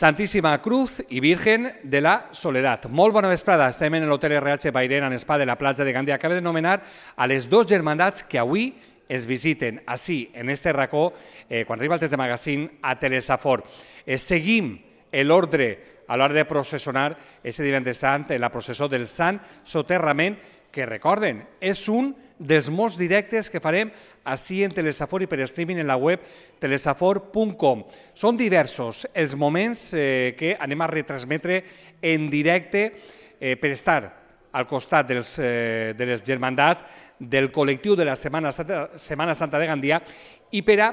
Santíssima Cruz i Virgen de la Soledat. Molt bona vesprada. Estem en l'Hotel RH Bairena, en Spa de la platja de Gandia. Acaba de nomenar a les dues germandats que avui es visiten així, en este racó, eh, quan arriba el test de magazine, a Telesafor. Eh, seguim l'ordre a l'hora de processionar ese divendres sant, eh, la processó del Sant Soterrament, que recorden, és un dels molts directes que farem així en Telesafor i per streaming en la web telesafor.com. Són diversos els moments eh, que anem a retransmetre en directe eh, per estar al costat dels, eh, de les germandats del col·lectiu de la Setmana Santa, Setmana Santa de Gandia i per a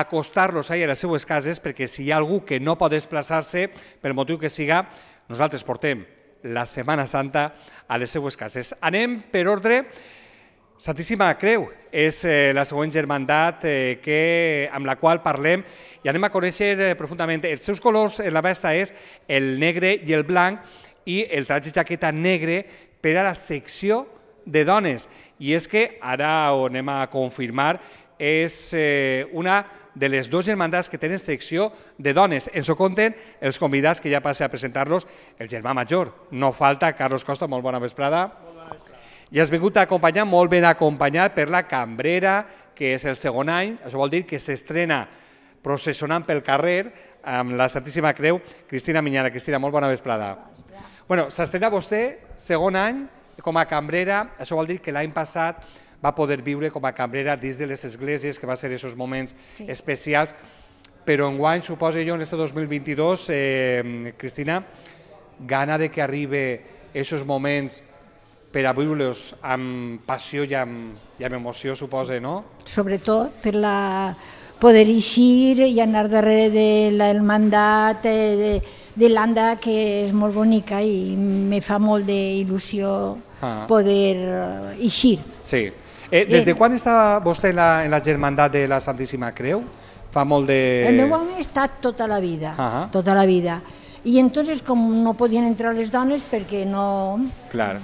acostar-los a les seues cases perquè si hi ha algú que no pot desplaçar-se pel motiu que siga, nosaltres portem la Setmana Santa a les seues cases. Anem per ordre Santíssima Creu és eh, la següent germandat eh, que, amb la qual parlem i anem a conèixer eh, profundament. Els seus colors en la vesta és el negre i el blanc i el traje jaqueta negre per a la secció de dones. I és que, ara ho anem a confirmar, és una de les dues germandats que tenen secció de dones. Ens ho conten els convidats que ja passen a presentar-los, el germà major. No falta, Carlos Costa, molt bona vesprada. I has vingut acompanyat, molt ben acompanyat, per la cambrera, que és el segon any, això vol dir que s'estrena processionant pel carrer amb la Santíssima Creu, Cristina Minyana. Cristina, molt bona vesprada. Bueno, s'estrena vostè segon any com a cambrera, això vol dir que l'any passat va poder viure com a cambrera dins de les esglésies, que va ser aquests moments sí. especials, però en guany, suposo jo, en aquest 2022, eh, Cristina, gana de que arribi aquests moments per a viure-los amb passió i amb, i amb emoció, suposa, no? Sobretot per la, poder eixir i anar darrere de mandat eh, de, de l'Anda, que és molt bonica i me fa molt d'il·lusió ah. poder eixir. Sí. Eh, des de eh, quan està vostè en la, en la germandat de la Santíssima Creu? Fa molt de... El meu home ha estat tota la vida, ah. tota la vida. I entonces, com no podien entrar les dones perquè no... Clar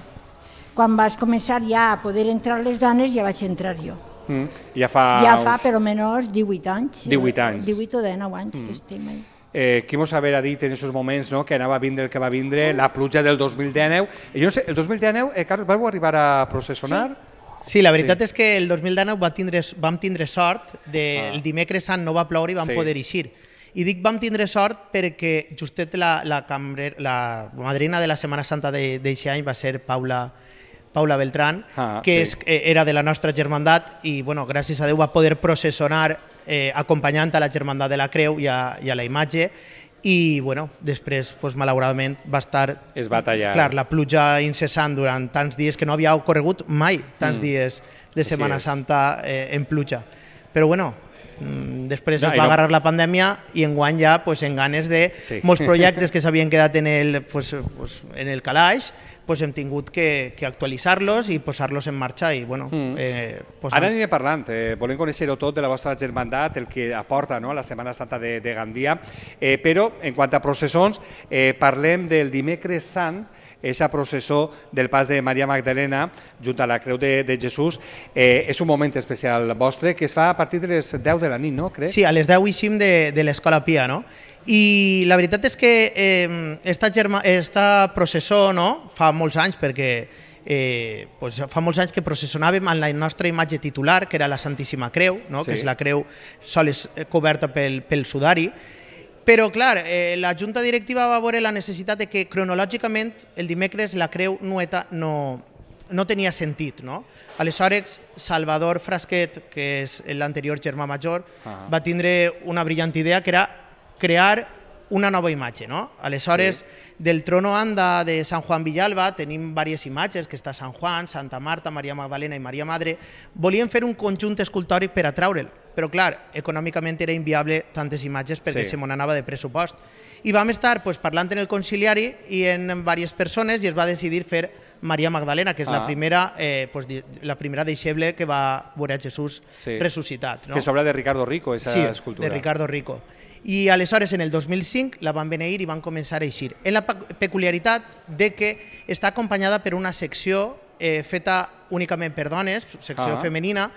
quan vas començar ja a poder entrar les dones ja vaig entrar jo. Mm. Ja fa... Ja fa, uns... però menys, 18 anys. 18 eh, anys. 18 o 19 anys mm. que estem allà. Eh, qui mos haver dit en aquests moments no, que anava a vindre el que va vindre, la pluja del 2019. Eh, jo sé, el 2019, eh, Carlos, vau arribar a processionar? Sí. Sí, la veritat sí. és que el 2019 va tindre, vam tindre sort, de, ah. el dimecres sant no va ploure i vam sí. poder eixir. I dic vam tindre sort perquè justet la, la, cambrer, la madrina de la Setmana Santa de any va ser Paula Paula Beltrán, ah, que sí. és, eh, era de la nostra germandat i bueno, gràcies a Déu va poder processionar eh, acompanyant a la germandat de la Creu i a, i a la imatge i bueno, després pues, malauradament va estar es va tallar. Clar, la pluja incessant durant tants dies que no havia ocorregut mai tants mm. dies de Setmana Santa eh, en pluja però bueno, Mm, després no, es va no. agarrar la pandèmia i en guany ja pues, en ganes de sí. molts projectes que s'havien quedat en el, pues, pues, en el calaix pues, hem tingut que, que actualitzar-los i posar-los en marxa. I, bueno, mm. eh, pues, Ara anirem parlant, eh, volem conèixer-ho tot de la vostra germandat, el que aporta no, a la Setmana Santa de, de Gandia, eh, però en quant a processons, eh, parlem del dimecres sant, aquesta processó del pas de Maria Magdalena junt a la Creu de, de Jesús. Eh, és un moment especial vostre que es fa a partir de les 10 de la nit, no? Crec? Sí, a les 10 i 5 de, de l'Escola Pia, no? I la veritat és que eh, esta, germa, esta processó no? fa molts anys perquè eh, pues fa molts anys que processonàvem amb la nostra imatge titular, que era la Santíssima Creu, no? sí. que és la creu sols coberta pel, pel sudari, però, clar, eh, la Junta Directiva va veure la necessitat de que cronològicament el dimecres la Creu Nueta no, no tenia sentit. No? Aleshores, Salvador Frasquet, que és l'anterior germà major, uh ah. -huh. va tindre una brillant idea que era crear una nova imatge. No? Aleshores, sí. del trono anda de Sant Juan Villalba tenim diverses imatges, que està Sant Juan, Santa Marta, Maria Magdalena i Maria Madre. Volien fer un conjunt escultòric per atraure'l però clar, econòmicament era inviable tantes imatges perquè sí. se m'anava de pressupost. I vam estar pues, parlant en el conciliari i en, diverses persones i es va decidir fer Maria Magdalena, que és ah. la primera eh, pues, la primera deixeble que va veure Jesús sí. ressuscitat. No? Que és obra de Ricardo Rico, aquesta sí, escultura. de Ricardo Rico. I aleshores, en el 2005, la van beneir i van començar a eixir. En la peculiaritat de que està acompanyada per una secció eh, feta únicament per dones, secció ah. femenina,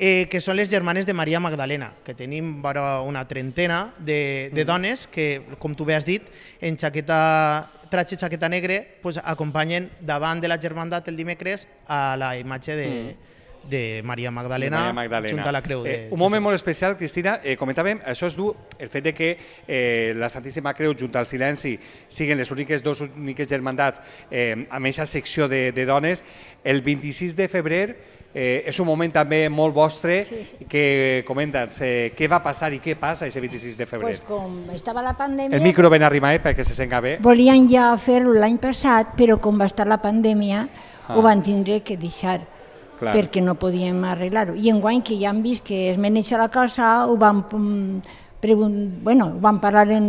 eh, que són les germanes de Maria Magdalena, que tenim vora una trentena de, de mm. dones que, com tu bé has dit, en xaqueta, traje xaqueta negre, pues, acompanyen davant de la germandat el dimecres a la imatge de, mm de Maria Magdalena, de Maria Magdalena. junta a la creu. De... Eh, un moment molt especial, Cristina. Eh, comentàvem, això és du el fet de que eh, la Santíssima Creu junta al silenci siguen les úniques dos úniques germandats eh, amb aquesta secció de, de dones. El 26 de febrer Eh, és un moment també molt vostre sí. que comenta'ns eh, què va passar i què passa aquest 26 de febrer. Pues com estava la pandèmia... El micro ben arrimat eh, perquè se senta bé. Volien ja fer-ho l'any passat, però com va estar la pandèmia ah. ho van tindre que deixar Clar. perquè no podíem arreglar-ho. I enguany que ja han vist que es meneixa la casa, ho van, mm, bueno, ho van parlar en,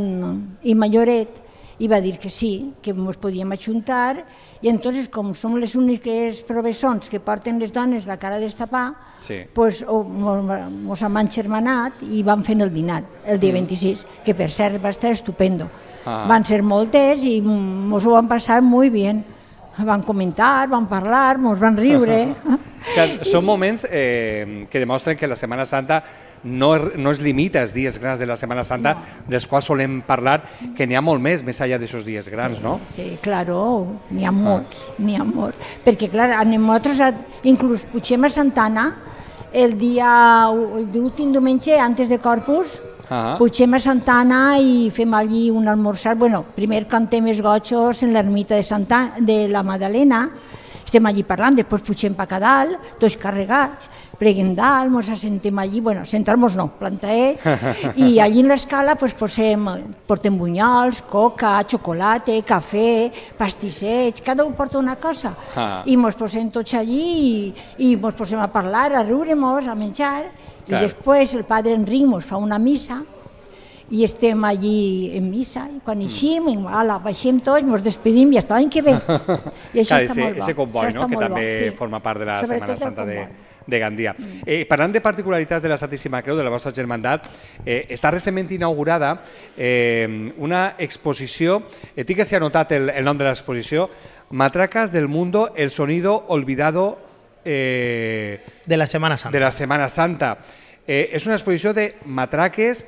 en Majoret i va dir que sí, que ens podíem ajuntar, i entonces, com som les úniques provessons que porten les dones la cara destapada, sí. pues, ens hem enxermanat i vam fent el dinar el dia mm. 26, que per cert va estar estupendo. Ah. Van ser moltes i ens ho van passar molt bé. Van comentar, van parlar, ens van riure. que són moments eh, que demostren que la Setmana Santa no, no es limita als dies grans de la Setmana Santa, no. dels quals solem parlar, que n'hi ha molt més, més enllà d'aquests dies grans, no? Sí, claro, n'hi ha ah. molts, ah. n'hi ha molts. Perquè, clar, anem nosaltres, a, inclús pugem a Santana, el dia l'últim diumenge, antes de Corpus, -huh. Ah. Potser a Santana i fem allí un almorzar. Bueno, primer cantem els gotxos en l'ermita de, Santa, de la Madalena, estem allí parlant, després pugem per dalt, tots carregats, preguem dalt, ens sentem allí, bueno, sentar-nos no, plantaets, i allí en l'escala pues, posem, portem bunyols, coca, xocolata, cafè, pastissets, cada un porta una cosa, ah. i ens posem tots allí i, i ens posem a parlar, a riure-nos, a menjar, Claro. Y después el padre Enrimos fa una missa i estem allí en missa i quan eixim, mm. ala, baixem tots, ens despedim i hasta l'any que ve. I això claro, està ese, molt bo. Ese convoy, no? que també sí. forma part de la Sobretot Setmana Santa de, de Gandia. Mm. Eh, parlant de particularitats de la Santíssima Creu, de la vostra germandat, eh, està recentment inaugurada eh, una exposició, eh, tinc que s'hi ha notat el, el nom de l'exposició, Matracas del Mundo, el sonido olvidado eh, de la Semana Santa. De la Semana Santa. Eh, és una exposició de matraques.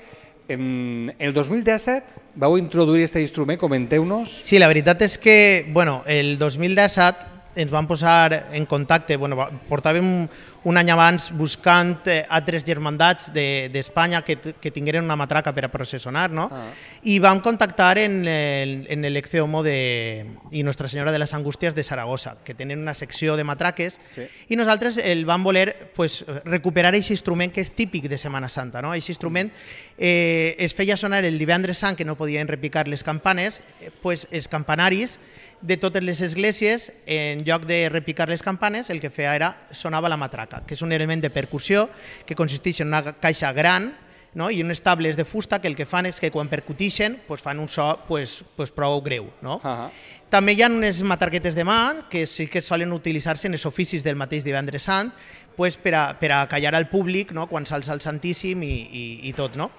En el 2017 vau introduir aquest instrument, comenteu-nos. Sí, la veritat és que bueno, el 2017 ens van posar en contacte, bueno, portàvem un any abans buscant eh, altres germandats d'Espanya de, que, que tingueren una matraca per a processionar, no? Ah. I vam contactar en, el, en l'Elecce Homo de, i Nostra Senyora de les Angústies de Saragossa, que tenen una secció de matraques, sí. i nosaltres el vam voler pues, recuperar aquest instrument que és típic de Semana Santa, no? Aquest instrument eh, es feia sonar el divendres sant, que no podien repicar les campanes, eh, pues, els campanaris de totes les esglésies, en lloc de repicar les campanes, el que feia era sonava la matraca que és un element de percussió que consisteix en una caixa gran no? i unes tables de fusta que el que fan és que quan percutixen pues, fan un so pues, pues, prou greu. No? Uh -huh. També hi ha unes matarquetes de mà que sí que solen utilitzar-se en els oficis del mateix divendres sant pues, per, a, per a callar al públic no? quan s'alça el Santíssim i, i, i tot. No?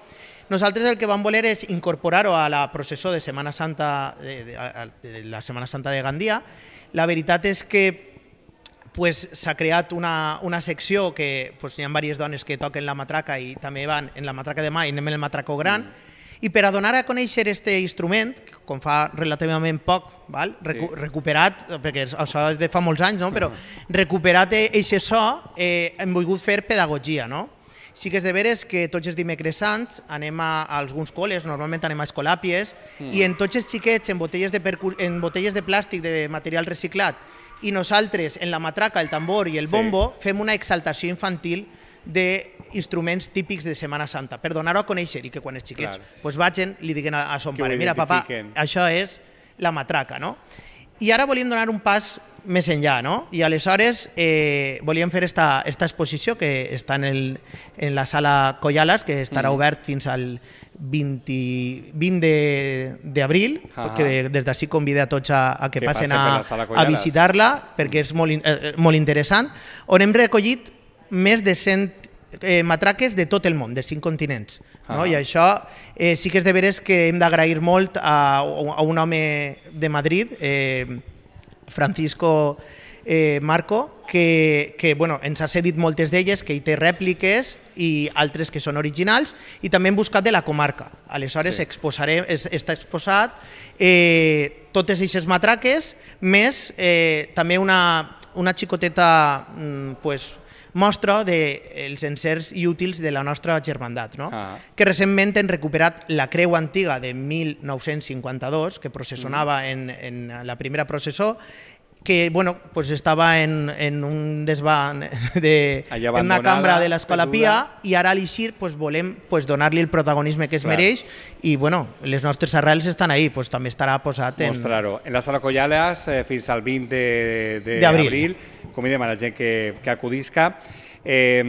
Nosaltres el que vam voler és incorporar-ho a la processó de Setmana Santa, de, de, de, de la Setmana Santa de Gandia. La veritat és que pues, s'ha creat una, una secció que pues, hi ha diverses dones que toquen la matraca i també van en la matraca de mà i anem en el matracó gran. Mm. I per a donar a conèixer aquest instrument, com fa relativament poc, val? Recu sí. recuperat, perquè això és de fa molts anys, no? però recuperat aquest eh, so, eh, hem volgut fer pedagogia. No? Sí que és de veres que tots els dimecres sants anem a, a alguns col·les, normalment anem a escolàpies, mm. i en tots els xiquets, en botelles de, en botelles de plàstic de material reciclat, i nosaltres, en la matraca, el tambor i el bombo, sí. fem una exaltació infantil d'instruments típics de Setmana Santa, per donar-ho a conèixer i que quan els xiquets claro. pues vagin, li diguin a, a son que pare, mira papa, això és la matraca, no? I ara volíem donar un pas més enllà, no? I aleshores eh, volíem fer esta, esta exposició que està en, el, en la sala Coyalas, que estarà mm. obert fins al 20, 20 de, de, ah que des d'ací convide a tots a, a que, que passen a, a visitar-la, perquè és molt, eh, eh, molt interessant, on hem recollit més de 100 eh, matraques de tot el món, de cinc continents. Ah. No? I això eh, sí que és de veres que hem d'agrair molt a, a un home de Madrid, eh, Francisco eh, Marco, que, que bueno, ens ha cedit moltes d'elles, que hi té rèpliques, i altres que són originals i també hem buscat de la comarca. Aleshores sí. està exposat eh, totes aquestes matraques, més eh, també una, una xicoteta mm, pues, mostra dels de eh, encerts i útils de la nostra germandat, no? ah. que recentment hem recuperat la creu antiga de 1952, que processonava mm. en, en la primera processó, que bueno, pues estava en, en un desvan de en una cambra de l'escola Pia i ara a l'Ixir pues, volem pues, donar-li el protagonisme que es Clar. mereix i bueno, les nostres arrels estan ahí, pues, també estarà posat en... Mostrar-ho. En la sala Collales eh, fins al 20 d'abril, convidem a la gent que, que acudisca. Eh,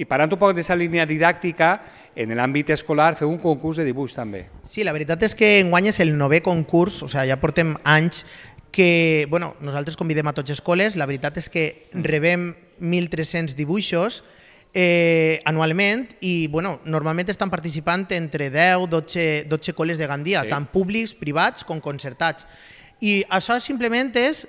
I parant un poc d'aquesta línia didàctica, en l'àmbit escolar feu un concurs de dibuix també. Sí, la veritat és que enguany és el novè concurs, o sigui, ja portem anys que bueno, nosaltres convidem a tots escoles, la veritat és que mm. rebem 1.300 dibuixos eh, anualment i bueno, normalment estan participant entre 10 12, 12 col·les de Gandia, sí. tant públics, privats com concertats. I això simplement és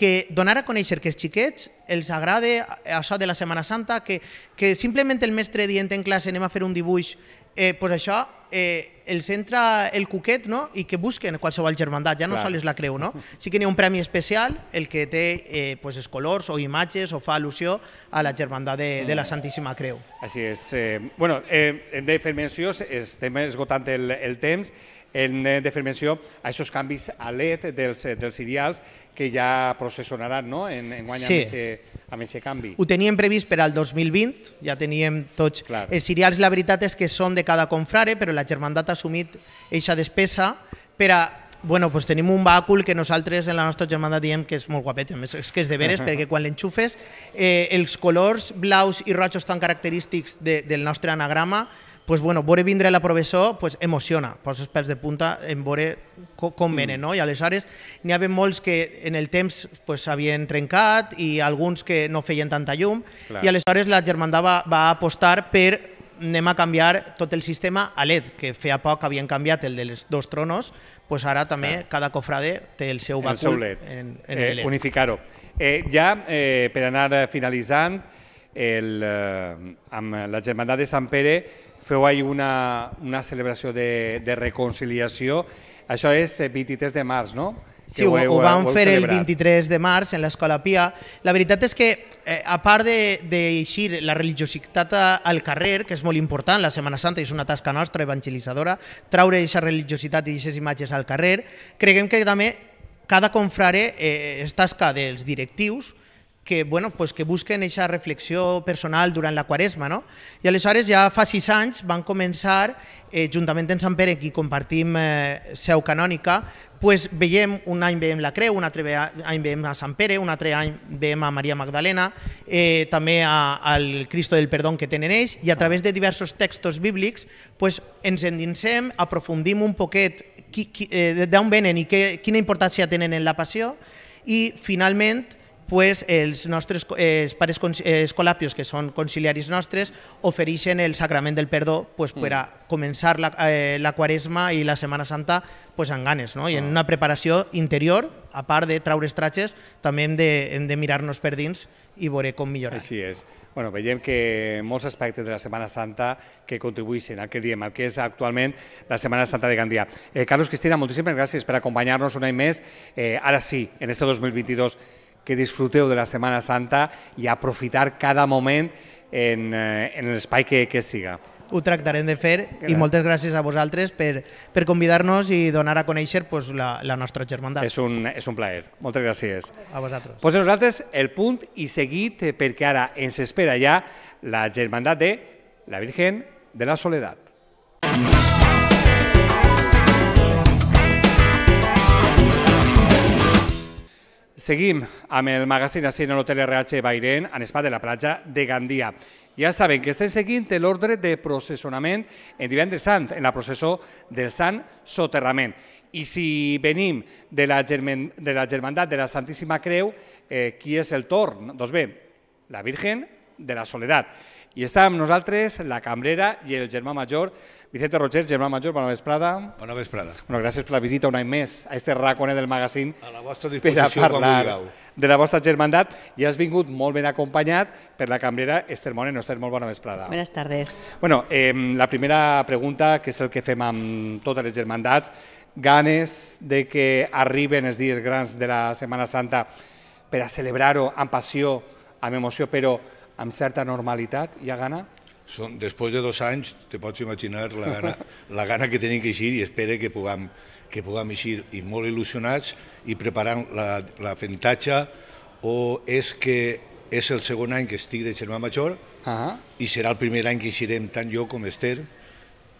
que donar a conèixer que els xiquets els agrada això de la Setmana Santa, que, que simplement el mestre dient en classe anem a fer un dibuix eh, pues això, eh, el centre El Cuquet no? i que busquen qualsevol germandat, ja no Clar. sols la creu. No? Sí que n'hi ha un premi especial, el que té eh, pues, els colors o imatges o fa al·lusió a la germandat de, de la mm. Santíssima Creu. Així és. Eh, bueno, eh, hem de fer menció, estem esgotant el, el temps en, eh, de fermentació a aquests canvis a LED dels, eh, dels ideals que ja processonaran no? en, en guany sí. amb aquest canvi. Ho teníem previst per al 2020, ja teníem tots Clar. els cereals. La veritat és que són de cada confrare, però la Germandat ha assumit eixa despesa per a bueno, pues tenim un bàcul que nosaltres en la nostra germana diem que és molt guapet, més, és que és de veres, uh -huh. perquè quan l'enxufes eh, els colors blaus i rojos tan característics de, del nostre anagrama pues bueno, veure vindre la professor pues, emociona, posa els pèls de punta en veure com, mm. venen, no? I aleshores n'hi havia molts que en el temps pues, s'havien trencat i alguns que no feien tanta llum Clar. i aleshores la germandà va, va apostar per anem a canviar tot el sistema a LED, que feia poc havien canviat el dels dos tronos, pues ara també Clar. cada cofrade té el seu vacul el seu LED. en, en eh, el LED. Unificar-ho. Eh, ja, eh, per anar eh, finalitzant, el, eh, amb la Germandat de Sant Pere feu ahir una, una celebració de, de reconciliació. Això és 23 eh, de març, no? Sí, ho, ho, eh, vam fer el 23 de març en l'escola Pia. La veritat és que, eh, a part d'eixir de, de la religiositat al carrer, que és molt important, la Setmana Santa és una tasca nostra evangelitzadora, traure aquesta religiositat i aquestes imatges al carrer, creguem que també cada confrare eh, és tasca dels directius, que, bueno, pues que busquen aquesta reflexió personal durant la Quaresma. No? I aleshores ja fa sis anys van començar, eh, juntament amb Sant Pere, qui compartim eh, seu canònica, pues veiem, un any veiem la Creu, un altre any veiem a Sant Pere, un altre any veiem a Maria Magdalena, eh, també a, al Cristo del Perdón que tenen ells, i a través de diversos textos bíblics pues, ens endinsem, aprofundim un poquet qui, qui, eh, d'on venen i que, quina importància tenen en la passió, i finalment pues els nostres els pares escolàpios, que són conciliaris nostres, ofereixen el sacrament del perdó pues, per a mm. començar la, eh, la Quaresma i la Setmana Santa pues, amb ganes, no? i en ah. una preparació interior, a part de traure estratges, també hem de, hem de mirar-nos per dins i veure com millorar. Així és. Bueno, veiem que molts aspectes de la Setmana Santa que contribueixen al que diem, al que és actualment la Setmana Santa de Gandia. Eh, Carlos Cristina, moltíssimes gràcies per acompanyar-nos un any més. Eh, ara sí, en este 2022, que disfruteu de la Setmana Santa i aprofitar cada moment en, eh, en l'espai que, que siga ho tractarem de fer gràcies. i moltes gràcies a vosaltres per, per convidar-nos i donar a conèixer pues, la, la nostra germandat. És un, és un plaer. Moltes gràcies. A vosaltres. Posem nosaltres el punt i seguit eh, perquè ara ens espera ja la germandat de la Virgen de la Soledat. Mm -hmm. Seguim amb el magazín a Cine l'hotel RH Bairén, en espai de la platja de Gandia. Ja saben que estem seguint l'ordre de processonament en divendres sant, en la processó del sant soterrament. I si venim de la, de la germandat de la Santíssima Creu, eh, qui és el torn? Doncs bé, la Virgen, de la Soledat. I està amb nosaltres la cambrera i el germà major, Vicente Roger, germà major, bona vesprada. Bona vesprada. Bueno, gràcies per la visita un any més a este raconet del magazín. A la vostra disposició, per a parlar de la vostra germandat i has vingut molt ben acompanyat per la cambrera Esther Moreno. Esther, molt bona vesprada. Buenas tardes. Bueno, eh, la primera pregunta, que és el que fem amb totes les germandats, ganes de que arriben els dies grans de la Setmana Santa per a celebrar-ho amb passió, amb emoció, però amb certa normalitat, hi ha gana? Som, després de dos anys, te pots imaginar la gana, la gana que tenim que eixir i espera que puguem, que puguem eixir i molt il·lusionats i preparant fentatge o és que és el segon any que estic de germà major uh -huh. i serà el primer any que eixirem tant jo com Esther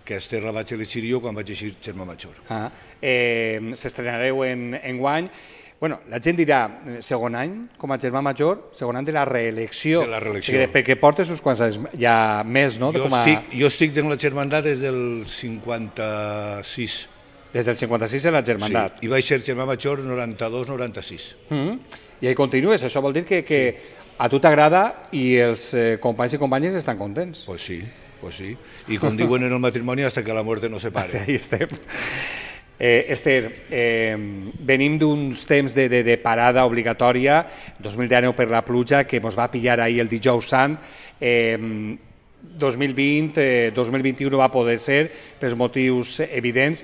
que Esther la vaig elegir jo quan vaig eixir Germà Major. -huh. eh, S'estrenareu en, en guany. Bueno, la gent dirà, eh, segon any, com a germà major, segon any de la reelecció. De la reelecció. Perquè, perquè portes uns quants anys ja més, no? Jo, com a... estic, jo estic en la germandat des del 56. Des del 56 en la germandat. Sí, i vaig ser germà major 92-96. Mm -hmm. I ahí continues, això vol dir que, que sí. a tu t'agrada i els eh, companys i companyes estan contents. Pues sí, pues sí. I com diuen en el matrimoni, hasta que la mort no separe. Ahí estem. Eh, Esther, eh, venim d'uns temps de, de, de parada obligatòria, 2019 per la pluja, que ens va pillar ahir el dijous sant. Eh, 2020, eh, 2021 no va poder ser, per motius evidents.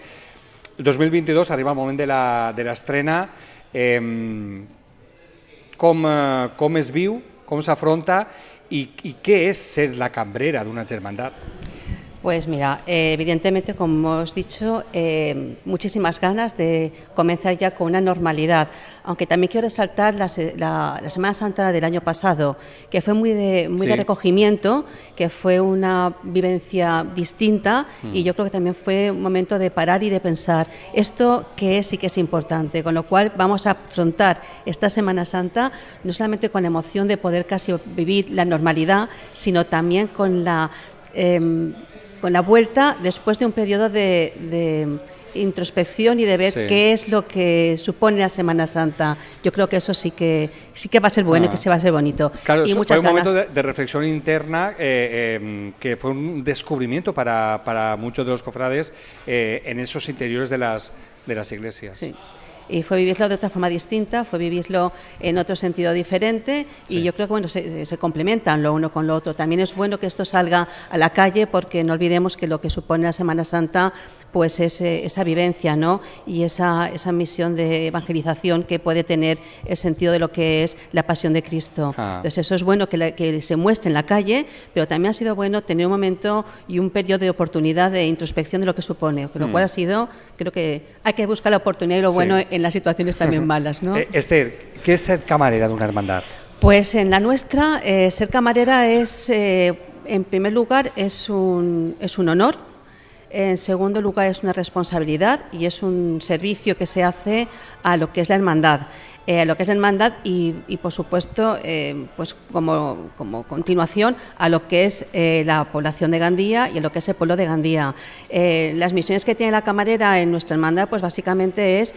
2022 arriba el moment de l'estrena. Eh, com, com es viu, com s'afronta i, i què és ser la cambrera d'una germandat? Pues mira, eh, evidentemente, como hemos dicho, eh, muchísimas ganas de comenzar ya con una normalidad, aunque también quiero resaltar la, Semana Santa del año pasado, que fue muy de, muy recogimiento, que fue una vivencia distinta mm. y yo creo que también fue un momento de parar y de pensar esto que es y que es importante, con lo cual vamos a afrontar esta Semana Santa no solamente con emoción de poder casi vivir la normalidad, sino también con la... Em, con la vuelta después de un periodo de, introspección y de ver qué es lo que supone la Semana Santa. Yo creo que eso sí que sí que va a ser bueno y ah. que sí va a ser bonito. Claro, y fue un momento de, reflexión interna eh, em, que fue un descubrimiento para, para muchos de los cofrades eh, en esos interiores de las, de las iglesias y fue vivirlo de otra forma distinta, fue vivirlo en otro sentido diferente y yo creo que bueno, se, complementan lo uno con lo otro. También es bueno que esto salga a la calle porque no olvidemos que lo que supone la Semana Santa pues esa vivencia ¿no? y esa, misión de evangelización que puede tener el sentido de lo que es la pasión de Cristo. Ah. Entonces eso es bueno que, se muestre en la calle, pero también ha sido bueno tener un momento y un periodo de oportunidad de introspección de lo que supone, que lo mm. cual ha sido, creo que hay que buscar la oportunidad y lo bueno en las situaciones también malas. ¿no? Eh, Esther, ¿qué es ser camarera de una hermandad? Pues en la nuestra, eh, ser camarera es, eh, en primer lugar, es es un honor en segundo lugar, es una responsabilidad y es un servicio que se hace a lo que es la hermandad. Eh, a lo que es la hermandad y, por supuesto, eh, pues como, como, continuación a lo que es eh, la población de Gandía y a lo que es el pueblo de Gandía. las misiones que tiene la camarera en nuestra hermandad, pues básicamente es,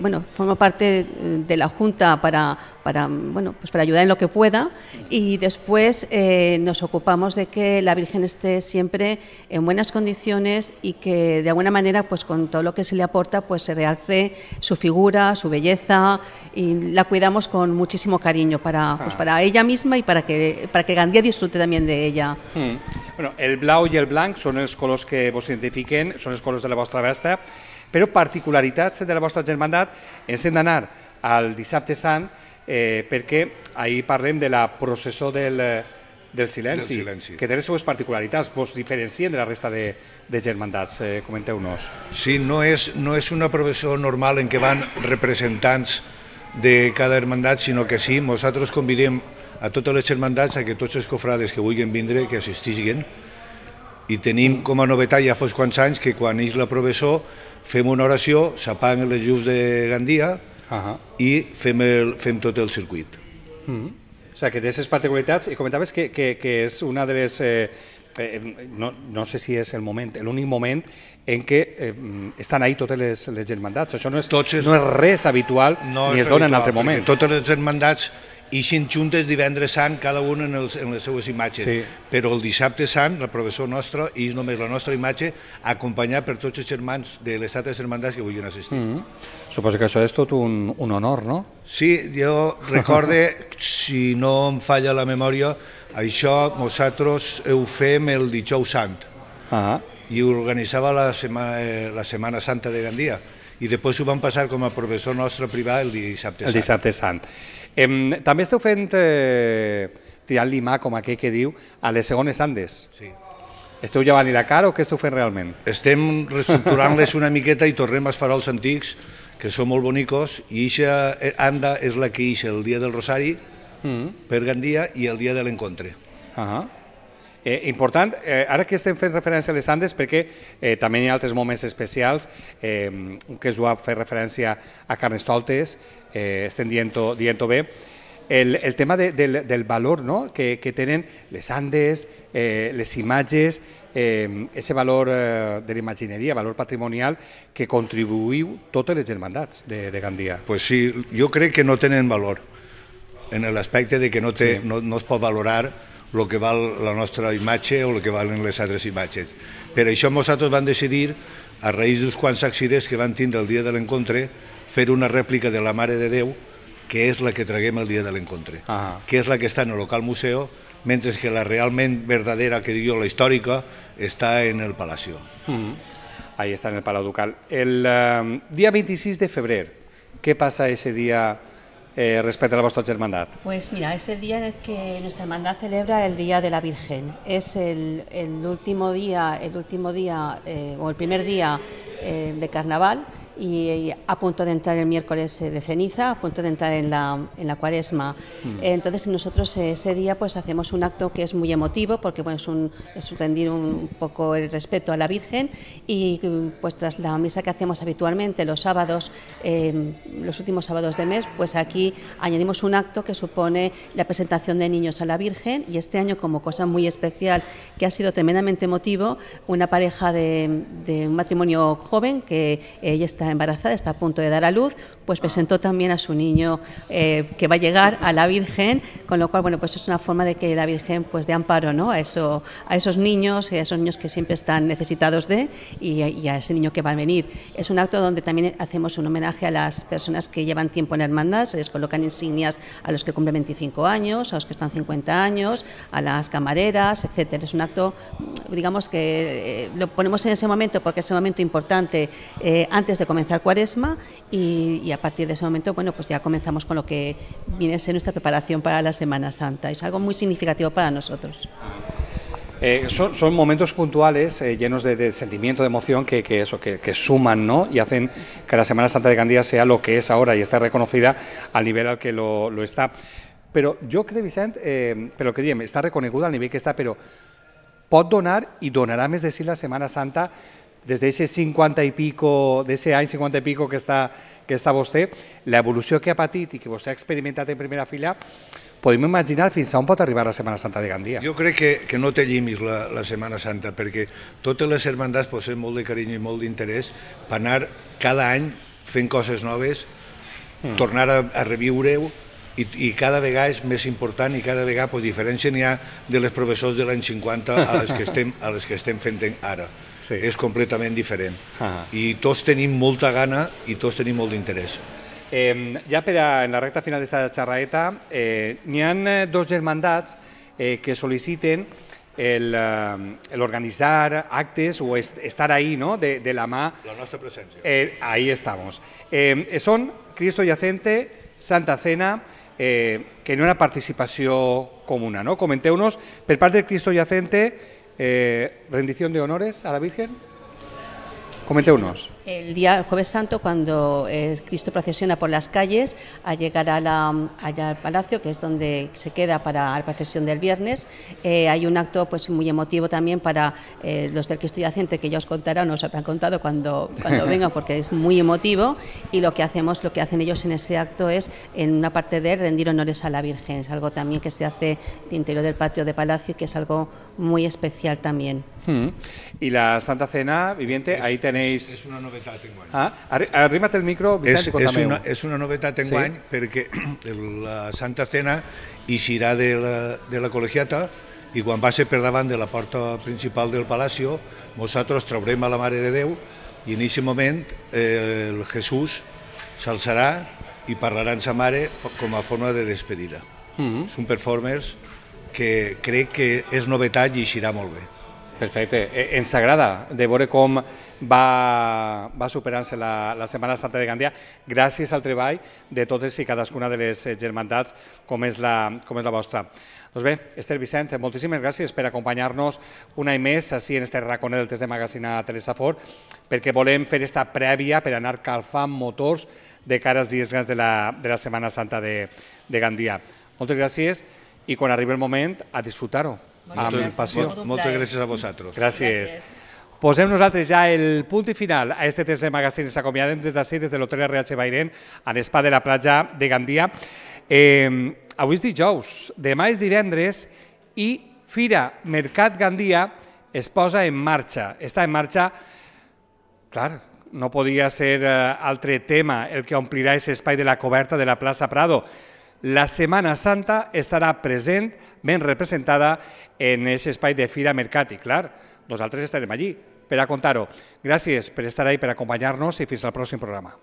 bueno, forma parte de la Junta para para, bueno, pues para ayudar en lo que pueda y después eh, nos ocupamos de que la Virgen esté siempre en buenas condiciones y que de alguna manera pues con todo lo que se le aporta pues se realce su figura, su belleza y la cuidamos con muchísimo cariño para, pues, ah. para ella misma y para que, para que Gandía disfrute también de ella. Hmm. Bueno, el blau y el blanc son los colores que vos identifiquen, son los colores de la vuestra vesta, pero particularidades de la vuestra hermandad en sendanar al dissabte san eh, perquè ahir parlem de la processó del, eh, del silenci, del silenci, que té les seues particularitats, vos diferencien de la resta de, de germandats, eh, comenteu-nos. Sí, no és, no és una processó normal en què van representants de cada hermandat, sinó que sí, nosaltres convidem a totes les hermandats a que tots els cofrades que vulguin vindre, que assistisguin, i tenim com a novetat ja fos quants anys que quan és la professor fem una oració, s'apaguen les llums de Gandia, uh -huh. i fem, el, fem tot el circuit. Uh mm. -huh. O sigui, que té aquestes particularitats, i comentaves que, que, que és una de les... Eh, eh, no, no sé si és el moment, l'únic moment en què eh, estan ahí totes les, les germandats. Això no és, Tots és, no és res habitual no ni es dona en altre moment. Totes les germandats i cinc juntes divendres sant, cada un en, els, en les seues imatges. Sí. Però el dissabte sant, la professor nostra, i només la nostra imatge, acompanyada per tots els germans de les altres germandats que vulguin assistir. Mm -hmm. Suposo que això és tot un, un honor, no? Sí, jo recorde, si no em falla la memòria, això nosaltres ho fem el dijous sant. Ah. I organitzava la Setmana, eh, la setmana Santa de Gandia i després ho vam passar com a professor nostre privat el dissabte sant. El dissabte sant. Em, també esteu fent, eh, tirant-li mà, com aquell que diu, a les segones Andes. Sí. Esteu llevant la cara o què esteu fent realment? Estem reestructurant-les una miqueta i tornem als farols antics, que són molt bonicos, i eixa eh, anda és la que eixa el dia del Rosari, mm -hmm. per Gandia, i el dia de l'encontre. Uh -huh. Eh, important, eh, ara que estem fent referència a les Andes, perquè eh, també hi ha altres moments especials, eh, que es va fer referència a Carnestoltes, eh, estem dient-ho dient bé, el, el tema de, del, del valor no? que, que tenen les Andes, eh, les imatges, eh, ese valor eh, de l'imagineria, valor patrimonial que contribuïu totes les germandats de, de Gandia. Pues sí, jo crec que no tenen valor en l'aspecte de que no, té, sí. no, no es pot valorar el que val la nostra imatge o el que valen les altres imatges. Per això nosaltres vam decidir, a raïs d'uns quants accidents que van tindre el dia de l'encontre, fer una rèplica de la Mare de Déu, que és la que traguem el dia de l'encontre, ah. que és la que està en el local museu, mentre que la realment verdadera, que diu la històrica, està en el Palacio. Mm -hmm. Ahí està, en el Palau Ducal. El uh, dia 26 de febrer, què passa aquest dia eh, a la hermandad? Pues mira, es el día en el que nuestra hermandad celebra el Día de la Virgen. Es el, último día, el último día eh, o el primer día eh, de carnaval y a punto de entrar el miércoles eh, de ceniza, a punto de entrar en la, en la cuaresma. Mm. Eh, entonces nosotros eh, ese día pues hacemos un acto que es muy emotivo porque es, un, es rendir un poco el respeto a la Virgen y pues tras la misa que hacemos habitualmente los sábados, los últimos sábados de mes, pues aquí añadimos un acto que supone la presentación de niños a la Virgen y este año como cosa muy especial que ha sido tremendamente emotivo, una pareja de, de un matrimonio joven que ella está embarazada, está a punto de dar a luz, pues presentó también a su niño eh, que va a llegar a la Virgen, con lo cual, bueno, pues es una forma de que la Virgen pues dé amparo, ¿no? A, eso, a esos niños, a esos niños que siempre están necesitados de y, a ese niño que va a venir. Es un acto donde también hacemos un homenaje a las personas que llevan tiempo en hermandad, se les colocan insignias a los que cumplen 25 años, a los que están 50 años, a las camareras, etcétera. Es un acto, digamos que eh, lo ponemos en ese momento porque es un momento importante eh, antes de comenzar comenzar cuaresma y, a partir de ese momento, bueno, pues ya comenzamos con lo que viene a ser nuestra preparación para la Semana Santa. Es algo muy significativo para nosotros. Ah. Eh, son, son, momentos puntuales eh, llenos de, sentimiento, de emoción que, que eso, que, que, suman ¿no? y hacen que la Semana Santa de Gandía sea lo que es ahora y está reconocida al nivel al que lo, lo está. Pero yo creo, Vicente, eh, que dime ...está reconocida al nivel que está, pero... ...pod donar y donará mes decir la Semana Santa desde ese 50 i pico, de ese any 50 i pico que està, que està vostè, l'evolució que ha patit i que vostè ha experimentat en primera fila, podem imaginar fins on pot arribar la Setmana Santa de Gandia. Jo crec que, que no té llimis la, la Setmana Santa, perquè totes les hermandats posen molt de carinyo i molt d'interès per anar cada any fent coses noves, mm. tornar a, a reviure-ho, i, i cada vegada és més important i cada vegada pues, diferència n'hi ha de les professors de l'any 50 a les que estem, a les que estem fent ara sí. és completament diferent. Uh ah. -huh. I tots tenim molta gana i tots tenim molt d'interès. Eh, ja per a, en la recta final d'aquesta xerraeta, eh, n'hi ha eh, dos germandats eh, que sol·liciten el, eh, el organitzar actes o est estar ahí no? de, de la mà... La nostra presència. Eh, ahí estamos. Eh, són Cristo Yacente, Santa Cena, eh, que no era participació comuna. No? Comenteu-nos, per part del Cristo Yacente, Eh, rendición de honores a la Virgen. Comente unos. El día jueves santo, cuando eh, Cristo procesiona por las calles a llegar a la, allá al palacio, que es donde se queda para la procesión del viernes, eh, hay un acto pues muy emotivo también para eh, los del Cristo yacente, que ya os contarán, nos habrán contado cuando, cuando venga porque es muy emotivo. Y lo que hacemos, lo que hacen ellos en ese acto es, en una parte de rendir honores a la Virgen. Es algo también que se hace de interior del patio de palacio y que es algo muy especial también. Hmm. Y la Santa Cena, viviente, ahí tenemos tenéis... És una novetat enguany. Ah, arriba't el micro, Vicenç, i conta És, una, és una novetat enguany sí? perquè la Santa Cena eixirà de la, de la col·legiata i quan va ser per davant de la porta principal del Palacio, nosaltres traurem a la Mare de Déu i en aquest moment eh, el Jesús s'alçarà i parlarà amb sa mare com a forma de despedida. Mm -hmm. És un performance que crec que és novetat i eixirà molt bé. Perfecte. Eh, ens agrada de veure com va, va superant-se la, la Setmana Santa de Gandia gràcies al treball de totes i cadascuna de les eh, germandats com és la, com és la vostra. Doncs bé, Esther Vicent, moltíssimes gràcies per acompanyar-nos un any més així en este racó del test de magazina Telesafor perquè volem fer esta prèvia per anar calfant motors de cara als dies grans de la, de la Setmana Santa de, de Gandia. Moltes gràcies i quan arribi el moment, a disfrutar-ho amb passió. Moltes gràcies a vosaltres. Gràcies. Posem nosaltres ja el punt i final a este test de magasin. Ens acomiadem des d'ací, des de l'hotel RH Bairén, a l'espa de la platja de Gandia. Eh, avui és dijous, demà és divendres i Fira Mercat Gandia es posa en marxa. Està en marxa, clar, no podia ser eh, altre tema el que omplirà aquest espai de la coberta de la plaça Prado la Setmana Santa estarà present, ben representada en aquest espai de Fira Mercat. I clar, nosaltres estarem allí per a contar-ho. Gràcies per estar ahí, per acompanyar-nos i fins al pròxim programa.